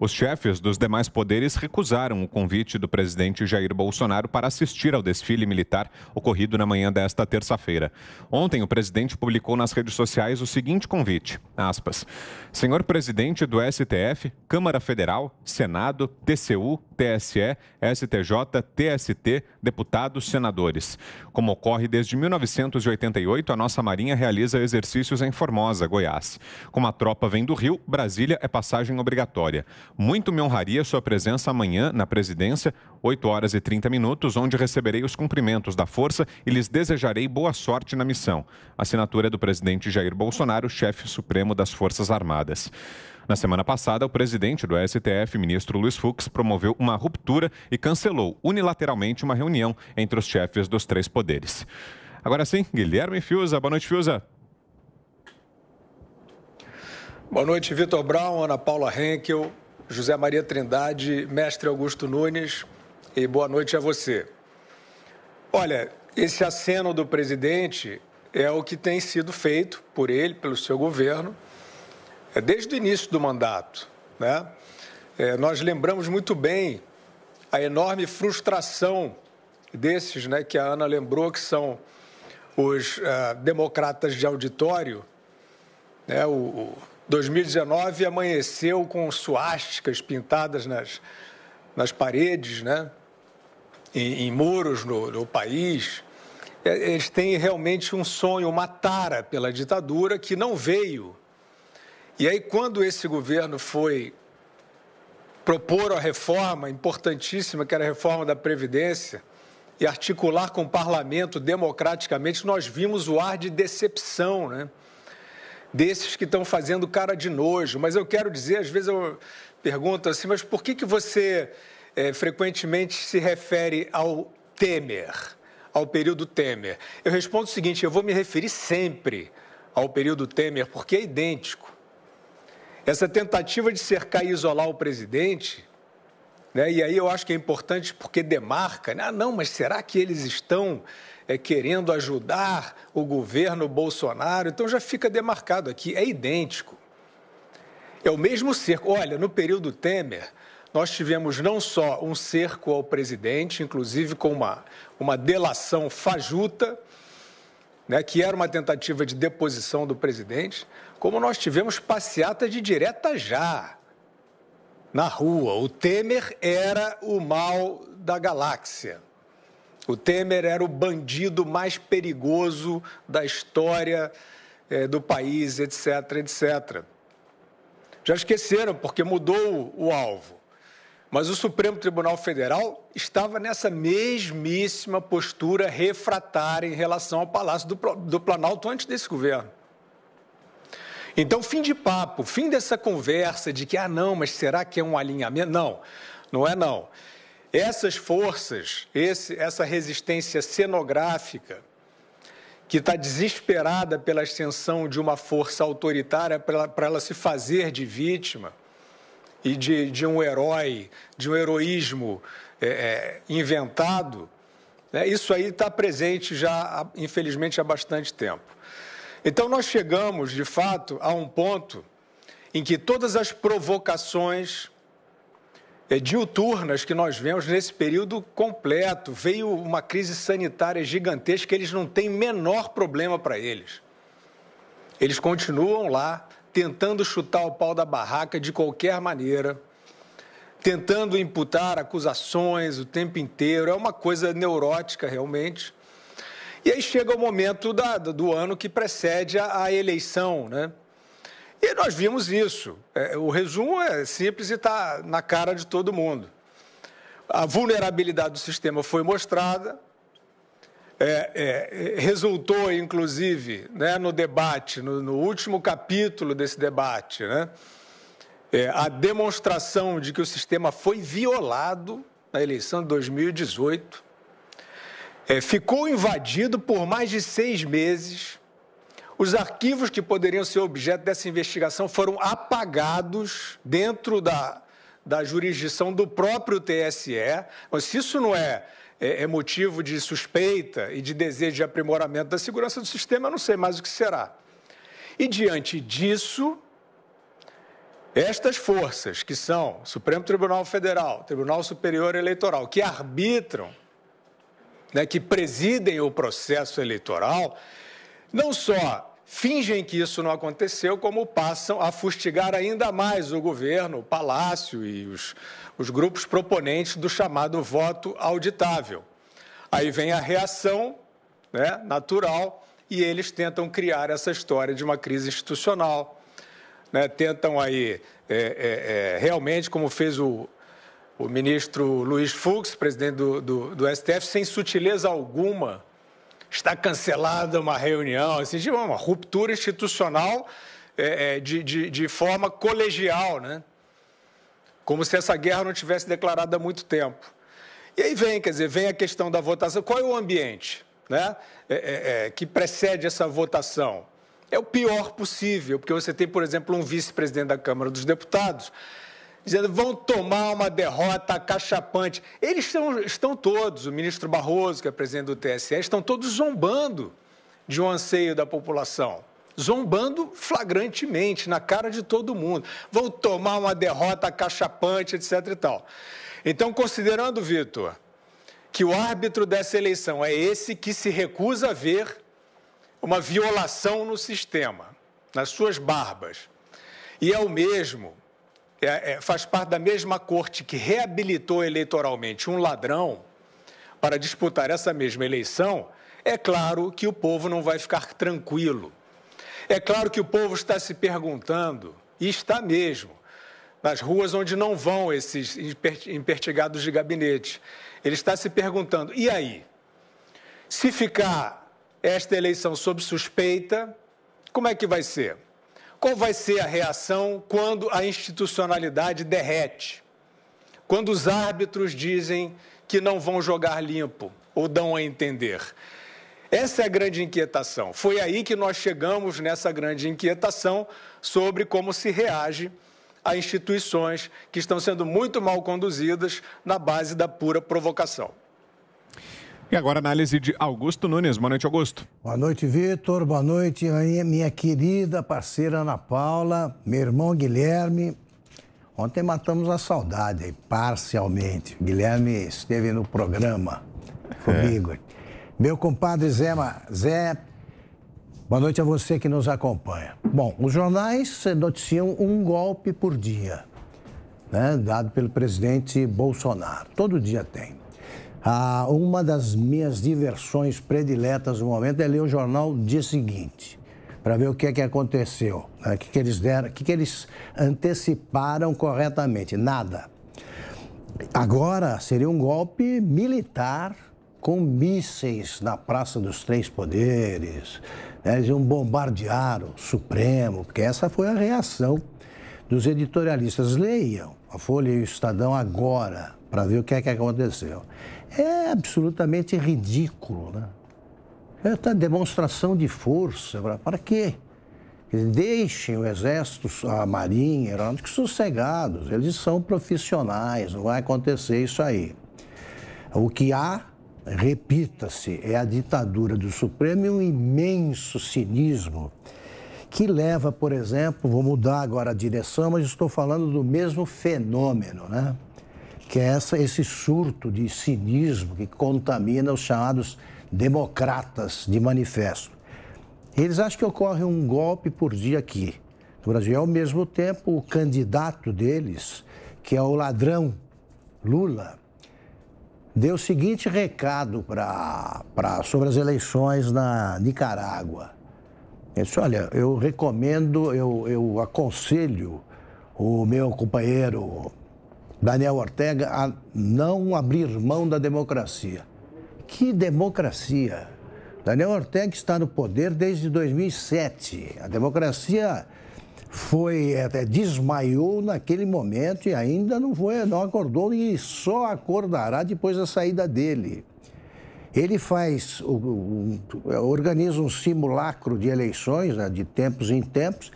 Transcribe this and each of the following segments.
Os chefes dos demais poderes recusaram o convite do presidente Jair Bolsonaro para assistir ao desfile militar ocorrido na manhã desta terça-feira. Ontem, o presidente publicou nas redes sociais o seguinte convite: aspas, Senhor presidente do STF, Câmara Federal, Senado, TCU, TSE, STJ, TST, deputados, senadores. Como ocorre desde 1988, a nossa Marinha realiza exercícios em Formosa, Goiás. Como a tropa vem do Rio, Brasília é passagem obrigatória obrigatória. Muito me honraria sua presença amanhã na presidência, 8 horas e 30 minutos, onde receberei os cumprimentos da força e lhes desejarei boa sorte na missão. Assinatura do presidente Jair Bolsonaro, chefe supremo das Forças Armadas. Na semana passada, o presidente do STF, ministro Luiz Fux, promoveu uma ruptura e cancelou unilateralmente uma reunião entre os chefes dos três poderes. Agora sim, Guilherme Fiuza. Boa noite, Fiuza. Boa noite, Vitor Brown, Ana Paula Henkel, José Maria Trindade, mestre Augusto Nunes e boa noite a você. Olha, esse aceno do presidente é o que tem sido feito por ele, pelo seu governo, é desde o início do mandato. Né? É, nós lembramos muito bem a enorme frustração desses né, que a Ana lembrou, que são os uh, democratas de auditório, né, o, o 2019 amanheceu com suásticas pintadas nas, nas paredes, né? em, em muros no, no país. É, eles têm realmente um sonho, uma tara pela ditadura que não veio. E aí, quando esse governo foi propor a reforma importantíssima, que era a reforma da Previdência, e articular com o parlamento democraticamente, nós vimos o ar de decepção, né? desses que estão fazendo cara de nojo. Mas eu quero dizer, às vezes eu pergunto assim, mas por que, que você é, frequentemente se refere ao Temer, ao período Temer? Eu respondo o seguinte: eu vou me referir sempre ao período Temer, porque é idêntico. Essa tentativa de cercar e isolar o presidente, né, e aí eu acho que é importante porque demarca, né? ah, não, mas será que eles estão é, querendo ajudar o governo Bolsonaro. Então já fica demarcado aqui, é idêntico. É o mesmo cerco. Olha, no período Temer, nós tivemos não só um cerco ao presidente, inclusive com uma, uma delação fajuta, né, que era uma tentativa de deposição do presidente, como nós tivemos passeata de direta já na rua. O Temer era o mal da galáxia. O Temer era o bandido mais perigoso da história eh, do país, etc, etc. Já esqueceram, porque mudou o alvo. Mas o Supremo Tribunal Federal estava nessa mesmíssima postura refratária em relação ao Palácio do, do Planalto antes desse governo. Então, fim de papo, fim dessa conversa de que, ah, não, mas será que é um alinhamento? Não, não é não. Essas forças, esse, essa resistência cenográfica, que está desesperada pela ascensão de uma força autoritária para ela, se fazer de vítima e de, de um herói, de um heroísmo é, é inventado, né? isso aí está presente já, infelizmente, há bastante tempo. Então, nós chegamos, de fato, a um ponto em que todas as provocações é, diuturnas que nós vemos nesse período completo. Veio uma crise sanitária gigantesca, eles não têm menor problema para eles. Eles continuam lá tentando chutar o pau da barraca de qualquer maneira, tentando imputar acusações o tempo inteiro. É uma coisa neurótica, realmente. E aí chega o momento da, do ano que precede a, a eleição, né? E nós vimos isso. É, o resumo é simples e está na cara de todo mundo. A vulnerabilidade do sistema foi mostrada, é, é, resultou, inclusive, né, no debate, no, no, último capítulo desse debate, né, é, a demonstração de que o sistema foi violado na eleição de 2018, é, ficou invadido por mais de seis meses os arquivos que poderiam ser objeto dessa investigação foram apagados dentro da, da jurisdição do próprio TSE. Mas se isso não é, é, é motivo de suspeita e de desejo de aprimoramento da segurança do sistema, eu não sei mais o que será. E diante disso, estas forças, que são Supremo Tribunal Federal, Tribunal Superior Eleitoral, que arbitram, né, que presidem o processo eleitoral, não só fingem que isso não aconteceu, como passam a fustigar ainda mais o governo, o palácio e os, os grupos proponentes do chamado voto auditável. Aí vem a reação né, natural e eles tentam criar essa história de uma crise institucional. Né, tentam aí, é, é, é, realmente, como fez o, o ministro Luiz Fux, presidente do, do, do STF, sem sutileza alguma, está cancelada uma reunião, assim, de tipo, uma ruptura institucional é, é, de, de, de forma colegial, né? como se essa guerra não tivesse declarada há muito tempo. E aí vem, quer dizer, vem a questão da votação. Qual é o ambiente né, é, é, é que precede essa votação? É o pior possível, porque você tem, por exemplo, um vice-presidente da Câmara dos Deputados dizendo vão tomar uma derrota cachapante. Eles estão, estão todos, o ministro Barroso, que é presidente do TSE, estão todos zombando de um anseio da população. Zombando flagrantemente, na cara de todo mundo. Vão tomar uma derrota cachapante, etc. e tal. Então, considerando, Vitor, que o árbitro dessa eleição é esse que se recusa a ver uma violação no sistema, nas suas barbas, e é o mesmo é, é, faz parte da mesma corte que reabilitou eleitoralmente um ladrão para disputar essa mesma eleição, é claro que o povo não vai ficar tranquilo. É claro que o povo está se perguntando, e está mesmo, nas ruas onde não vão esses impertigados de gabinete. Ele está se perguntando: e aí? Se ficar esta eleição sob suspeita, como é que vai ser? Qual vai ser a reação quando a institucionalidade derrete? Quando os árbitros dizem que não vão jogar limpo ou dão a entender? Essa é a grande inquietação. Foi aí que nós chegamos nessa grande inquietação sobre como se reage a instituições que estão sendo muito mal conduzidas na base da pura provocação. E agora análise de Augusto Nunes. Boa noite, Augusto. Boa noite, Vitor. Boa noite, minha querida parceira Ana Paula, meu irmão Guilherme. Ontem matamos a saudade, parcialmente. Guilherme esteve no programa é. comigo. É. Meu compadre Zé, Zé, boa noite a você que nos acompanha. Bom, os jornais noticiam um golpe por dia, né, dado pelo presidente Bolsonaro. Todo dia tem. Ah, uma das minhas diversões prediletas no momento é ler o jornal dia seguinte, para ver o que é que aconteceu, né? o que, que eles deram, o que, que eles anteciparam corretamente. Nada. Agora seria um golpe militar com mísseis na Praça dos Três Poderes. Né? Eles iam bombardear o Supremo, porque essa foi a reação dos editorialistas. Leiam a Folha e o Estadão agora para ver o que é que aconteceu é absolutamente ridículo. Né? É uma demonstração de força. Para quê? deixem o exército, a marinha, aeronáutica sossegados. Eles são profissionais, não vai acontecer isso aí. O que há, repita-se, é a ditadura do Supremo e um imenso cinismo que leva, por exemplo, vou mudar agora a direção, mas estou falando do mesmo fenômeno, né? que é essa, esse surto de cinismo que contamina os chamados democratas de manifesto. Eles acham que ocorre um golpe por dia aqui no Brasil. E, ao mesmo tempo, o candidato deles, que é o ladrão Lula, deu o seguinte recado pra, pra, sobre as eleições na Nicarágua. Ele disse, olha, eu recomendo, eu, eu aconselho o meu companheiro Daniel Ortega a não abrir mão da democracia. Que democracia? Daniel Ortega está no poder desde 2007. A democracia foi até é, desmaiou naquele momento e ainda não foi, não acordou e só acordará depois da saída dele. Ele faz, organiza um simulacro de eleições, né, de tempos em tempos,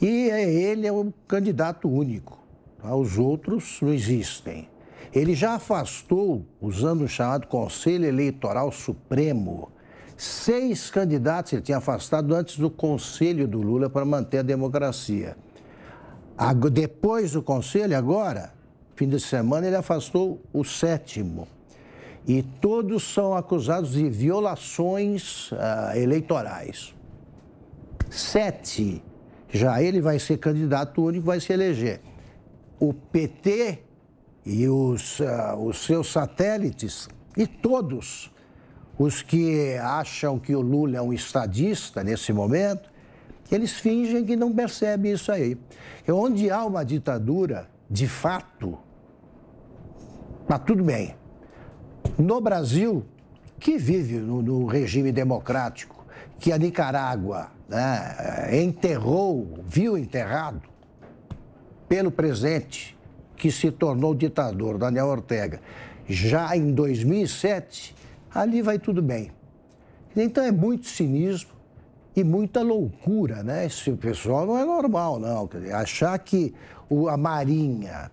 e é, ele é o candidato único aos outros não existem. Ele já afastou, usando o chamado Conselho Eleitoral Supremo, seis candidatos ele tinha afastado antes do conselho do Lula para manter a democracia. Depois do conselho, agora, fim de semana, ele afastou o sétimo. E todos são acusados de violações uh, eleitorais. Sete. Já ele vai ser candidato único, vai se eleger o PT e os, uh, os seus satélites, e todos os que acham que o Lula é um estadista nesse momento, eles fingem que não percebem isso aí. E onde há uma ditadura, de fato, mas tá tudo bem. No Brasil, que vive no, no regime democrático, que a Nicarágua né, enterrou, viu enterrado, pelo presente, que se tornou ditador, Daniel Ortega, já em 2007, ali vai tudo bem. Então é muito cinismo e muita loucura, né? Esse pessoal não é normal, não. achar que a Marinha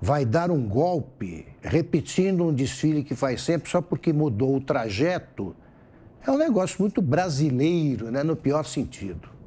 vai dar um golpe, repetindo um desfile que faz sempre só porque mudou o trajeto, é um negócio muito brasileiro, né? No pior sentido.